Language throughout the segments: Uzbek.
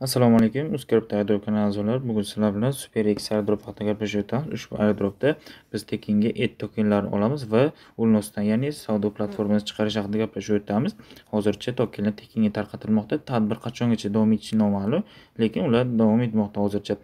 Assalomu alaykum, Uzcrypto airdrop kanali a'zolari. Bugun sizlar bilan x airdrop haqida gaplashib o'tamiz. Ushbu airdropda biz tekinga et tokenlarni olamiz va Ulnosdan, ya'ni savdo platformasini chiqarish haqida gaplashib o'tamiz. Hozircha tokenlar tekinga tarqatilmoqda. Tadbir qachongacha davom etishi noma'lum, lekin ular davom etmoqda hozircha.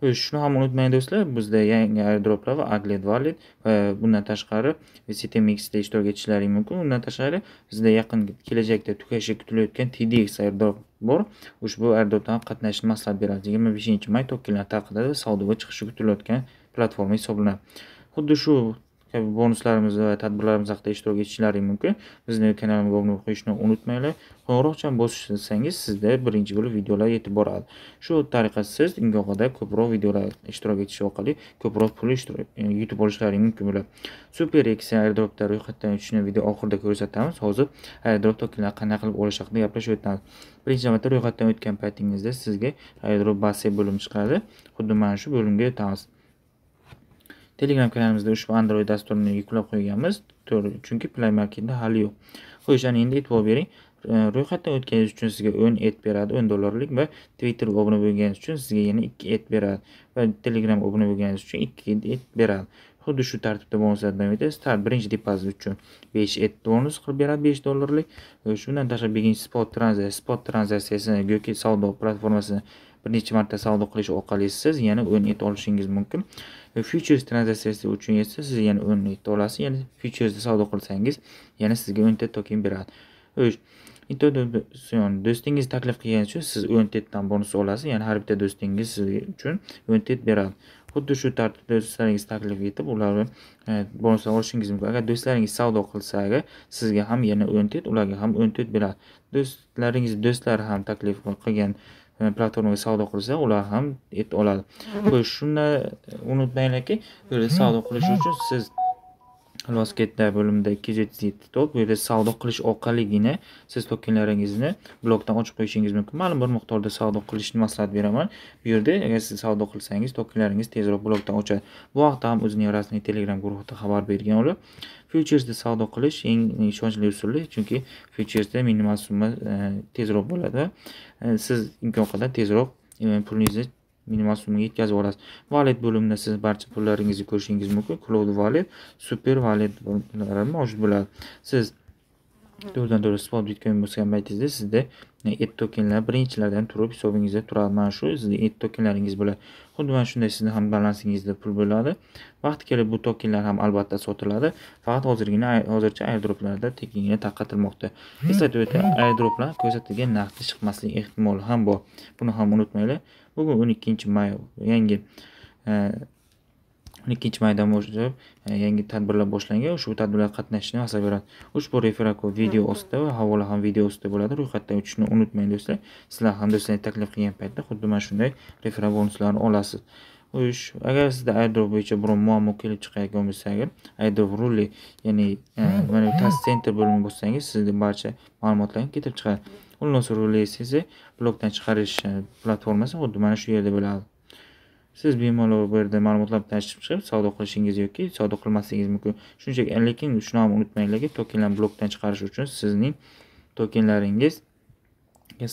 shuni ham unutmang do'stlar bizda yangi airdroplar va adlet valet va e, bundan tashqari vct ishtirok etishlaring mumkin undan tashqari bizda yaqin kelajakda tugashi kutilayotgan tdx airdrop bor ushbu airdropdan qatnashishni maslahat beramiz yigirma beshinchi may tokenlar tarqatiladi va savdoga chiqishi kutilayotgan platforma hisoblanadi xuddi shu kabi bonuslarimiz va tadbirlarimiz haqida ishtirok etishlaring mumkin bizni kanalimizga obuna bo'lib qo'yishni unutmanglar qo'ng'iroqchani bossangiz sizda birinchi bo'lib videolar yetib boradi shu tariqa siz ingohida ko'proq videolar ishtirok etish orqali ko'proq pul e, yutib olishlaring mumkin bo'ladi super eksen airdropda ro'yxatdan o'tishni video oxirida ko'rsatamiz hozir airdrop tokenlar qanday qilib olish haqida gaplashib o'tamiz birinchi navbatda ro'yxatdan o'tgan paytingizda sizga airdrop base bo'lim chiqadi xuddi mana shu bo'limga o'tamiz telegram kanalimizda ushbu android dasturini yuklab qo'yganmiz chunki play marketda hali yo'q xo'sh ana endi e'tibor bering ro'yxatdan o'tganingiz uchun sizga o'n et beradi o'n dollarlik va twitter obuna bo'lganingiz uchun sizga yana ikki et beradi va telegram obuna bo'lganingiz uchun ikki et beradi xuddi shu tartibda bonuslar davom etadi start birinchi depozit uchun besh et bonus qilib beradi besh dollarlik shundan tashqari beginchi spot tranzaksiya spot tranzaksiyasini yoki savdo platformasini bir necha marta savdo qilish orqali siz yana o'rin eta olishingiz mumkin futures tranzaksiyasi uchun esa siz yana o'rin eta olasiz ya'ni futuresda savdo qilsangiz yana sizga o'nta token beradi uch introduksion do'stingiz taklif qilgan uchun siz o'n tetdan bonus olasiz ya'ni har bitta do'stingiz siz uchun o'n tet beradi xuddi shu tartibda do'stlaringiz taklif etib ularni e, bonuslar olishingiz mumkin agar do'stlaringiz savdo qilsa agar sizga ham yana o'n tet ularga ham o'n tet beradi do'stlaringiz do'stlari ham taklif qilgan platformaga savdo qilsa ular ham et oladi. shunda shuni unutmanglarki, savdo qilish uchun siz losketlar bo'limida ikki yuz o'ttiz yetti to'p bu yerda savdo qilish orqaligina siz tokenlaringizni blokdan ochib qo'yishingiz mumkin ma'lum bir miqdorda savdo qilishni maslahat beraman bu yerda agar siz savdo qilsangiz tokenlaringiz tezroq blokdan ochadi bu haqda ham o'zining rasmiy telegram guruhida xabar bergan ular fyuchersda savdo qilish eng ishonchli usul chunki fyuchersda minimal summa e, tezroq bo'ladi e, siz imkon qadar tezroq e, pulingizni minimal summaga yetkazib olasiz valet bo'limida siz barcha pullaringizni ko'rishingiz mumkin cloud valet super valet mavjud bo'ladi siz To'g'ridan to'g'ri spot bitcoin bo'lsa ham aytingizda sizda e, et tokenlar birinchilardan turib hisobingizda turadi mana shu sizni et tokenlaringiz bo'ladi xuddi mana shunday sizni ham balansingizda pul bo'ladi vaqti kelib bu tokenlar ham albatta sotiladi faqat hozirgina hozircha airdroplarda tekingina tarqatilmoqda eslatib o'tay airdroplar ko'rsatilgan narxda chiqmasligi ehtimoli ham bor buni ham unutmanglar bugun o'n ikkinchi may yangi e, o'n ikkinchi maydan boshlab e, yangi tadbirlar boshlangan ushbu tadbirlarga qatnashishni maslahat beradi ushbu referat kod video ostida va havola ham video ostida bo'ladi ro'yxatdan o'tishni unutmang do'stlar sizlar ham do'stlaringiz taklif qilgan paytda xuddi mana shunday referat bonuslarini olasiz ush agar sizda airdrop bo'yicha biron muammo kelib chiqayotgan bo'lsa agar airdrop ruli ya'ni e, mana task center bo'limini bossangiz sizni barcha ma'lumotlaringiz ketib chiqadi undan so'ng ruli esa blokdan chiqarish e, platformasi xuddi mana shu yerda bo'ladi siz bemalol bu yerda ma'lumotlarni tashib chiqib savdo qilishingiz yoki savdo qilmasligingiz mumkin shunchaki lekin shuni ham unutmanglarki tokenlarni blokdan chiqarish uchun sizning tokenlaringiz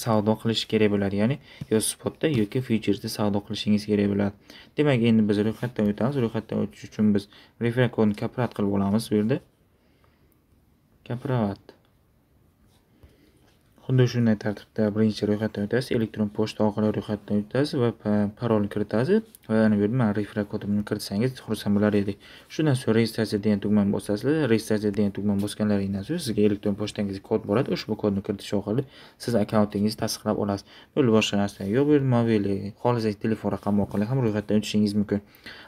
savdo qilish kerak bo'ladi ya'ni yo spotda yoki futuresda savdo qilishingiz kerak bo'ladi demak endi biz ro'yxatdan o'tamiz ro'yxatdan o'tish uchun biz refer kodni kaprat qilib olamiz bu yerda kaprat Xuddi shunday tartibda birinchi ro'yxatdan o'tasiz, elektron pochta orqali ro'yxatdan o'tasiz va parolni kiritasiz va ana bu yerda mana refra kodimni kiritsangiz xursand bo'lar edik. Shundan so'ng registratsiya degan tugmani bosasizlar. Registratsiya degan tugmani bosganlaringizdan so'ng sizga elektron pochtangizga kod bo'ladi. Ushbu kodni kiritish orqali siz akkauntingizni tasdiqlab olasiz. bo'ldi boshqa narsa yo'q. Bu yerda mobil, e, xohlasangiz telefon raqami orqali ham ro'yxatdan o'tishingiz mumkin.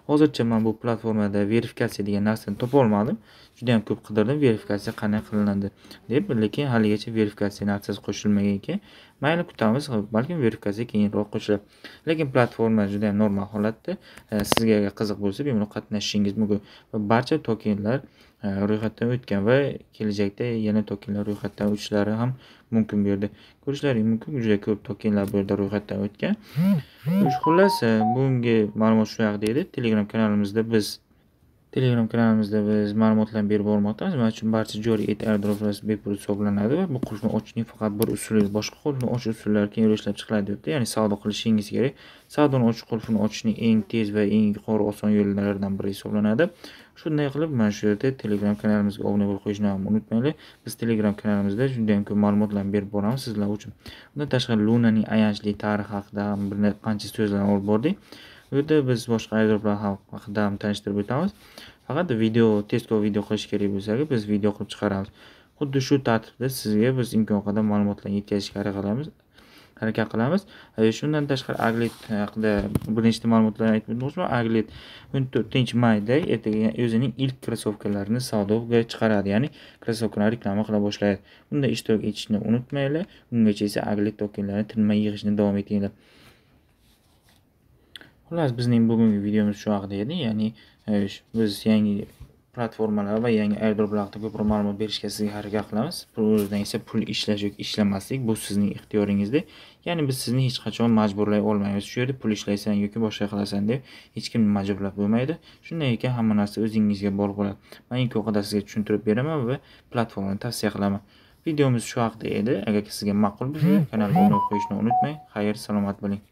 Hozircha men bu platformada verifikatsiya degan narsani topa olmadim. Juda ham ko'p qidirdim verifikatsiya qanday qilinadi deb, lekin haligacha verifikatsiya narsasi qo'shilmagan ekan mayli kutamiz balkim verifikatsiya keyinroq qo'shilar lekin platforma juda ham normal holatda e, sizga agar qiziq bo'lsa bemalol qatnashishingiz mumkin va barcha tokenlar e, ro'yxatdan o'tgan va kelajakda yana tokenlar ro'yxatdan o'tishlari ham mumkin bu yerda ko'rishlaringiz mumkin juda ko'p tokenlar bu yerda ro'yxatdan o'tgan xullas bugungi ma'lumot shu haqida edi telegram kanalimizda biz telegram kanalimizda biz ma'lumotlar berib bormoqdamiz mana uchun barcha joriy et airdroplar bepul hisoblanadi va bu qulfni ochishning faqat bir usuli boshqa qulfni ochish usullari keyinroq ishlab chiqiladi deyapti ya'ni savdo qilishingiz kerak savdoni ochish qulfini ochishning eng tez va eng yuqori oson yo'llaridan biri hisoblanadi shunday qilib mana shu yerda telegram kanalimizga obuna bo'lib qo'yishni ham unutmanglar biz telegram kanalimizda judayam ko'p ma'lumotlarni berib boramiz sizlar uchun undan tashqari lunaning ayanchli tarixi haqida ham bir qancha so'zlarni olib bordik Uyda biz boshqa ajdodlar haqida ham tanishtirib o'tamiz. Faqat video, tezkor video qilish kerak bolsa biz video qilib chiqaramiz. Xuddi shu tartibda sizga biz imkon qadar ma'lumotlarni yetkazishga harakat qilamiz. Harakat qilamiz. Shundan tashqari aglet e, haqida bir nechta ma'lumotlarni aytib o'tmoqchiman. Aglit 14-mayda ertaga o'zining ilk krossovkalarini savdoga chiqaradi, ya'ni krossovkalarni reklama qila boshlaydi. Bunda ishtirok etishni unutmanglar. Ungacha esa aglet tokenlarini tinmay yig'ishni davom etinglar. Xullas, bizning bugungi videomiz shu haqida edi, ya'ni e, biz yangi platformalar va yangi airdroplar haqida ko'proq ma'lumot berishga sizga harakat qilamiz. Pul o'zidan esa pul ishlash yoki ishlamaslik bu sizning ixtiyoringizda. Ya'ni biz sizni hech qachon majburlay olmaymiz. Shu yerda pul ishlaysan yoki boshqa qilasan deb hech kim majburlab bo'lmaydi. Shunday ekan hamma narsa o'zingizga bog'liq bo'ladi. Men ko'pida sizga tushuntirib beraman va platformani tavsiya qilaman. Videomiz shu haqida edi. Agar sizga ma'qul bo'lsa, hmm. kanalga obuna bo'lishni unutmang. Xayr, salomat bo'ling.